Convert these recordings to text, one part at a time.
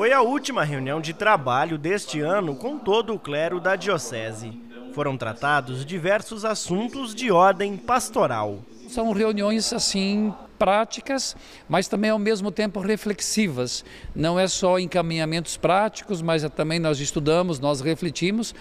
Foi a última reunião de trabalho deste ano com todo o clero da Diocese. Foram tratados diversos assuntos de ordem pastoral. São reuniões assim práticas, mas também ao mesmo tempo reflexivas. Não é só encaminhamentos práticos, mas também nós estudamos, nós refletimos,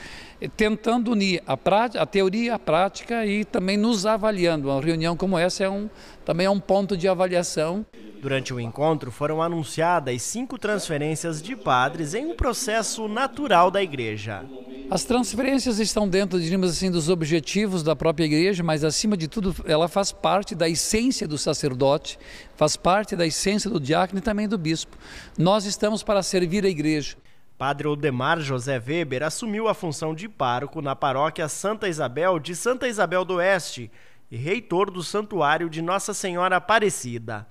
tentando unir a, prática, a teoria à prática e também nos avaliando. Uma reunião como essa é um, também é um ponto de avaliação. Durante o encontro foram anunciadas cinco transferências de padres em um processo natural da igreja. As transferências estão dentro, digamos assim, dos objetivos da própria igreja, mas acima de tudo ela faz parte da essência do sacerdote, faz parte da essência do diácono e também do bispo. Nós estamos para servir a igreja. Padre Odemar José Weber assumiu a função de pároco na paróquia Santa Isabel de Santa Isabel do Oeste e reitor do Santuário de Nossa Senhora Aparecida.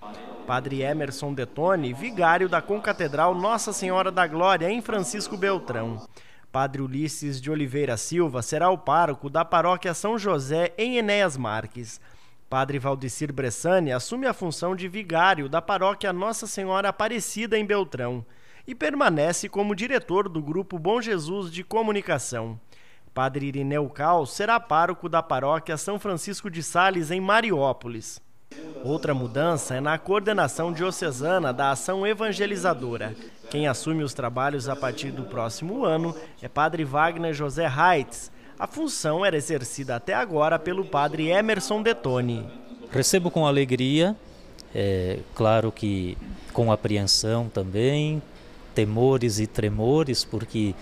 Padre Emerson Detone, vigário da Concatedral Nossa Senhora da Glória, em Francisco Beltrão. Padre Ulisses de Oliveira Silva será o pároco da paróquia São José, em Enéas Marques. Padre Valdecir Bressani assume a função de vigário da paróquia Nossa Senhora Aparecida, em Beltrão, e permanece como diretor do Grupo Bom Jesus de Comunicação. Padre Irineu Cal será pároco da paróquia São Francisco de Sales, em Mariópolis. Outra mudança é na coordenação diocesana da ação evangelizadora. Quem assume os trabalhos a partir do próximo ano é Padre Wagner José Reitz. A função era exercida até agora pelo Padre Emerson Detoni. Recebo com alegria, é, claro que com apreensão também, temores e tremores, porque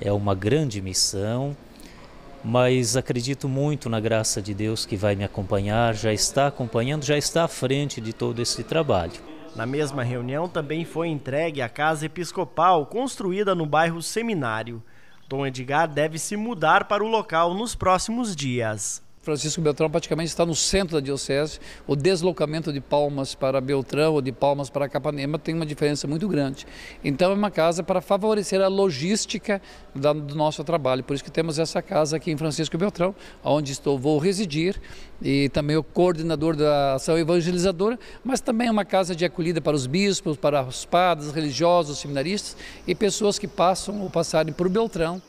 é uma grande missão, mas acredito muito na graça de Deus que vai me acompanhar, já está acompanhando, já está à frente de todo esse trabalho. Na mesma reunião também foi entregue a casa episcopal construída no bairro Seminário. Dom Edgar deve se mudar para o local nos próximos dias. Francisco Beltrão praticamente está no centro da diocese. O deslocamento de Palmas para Beltrão ou de Palmas para Capanema tem uma diferença muito grande. Então é uma casa para favorecer a logística da, do nosso trabalho. Por isso que temos essa casa aqui em Francisco Beltrão, onde estou vou residir e também o coordenador da ação evangelizadora, mas também é uma casa de acolhida para os bispos, para os padres, religiosos, seminaristas e pessoas que passam ou passarem por Beltrão.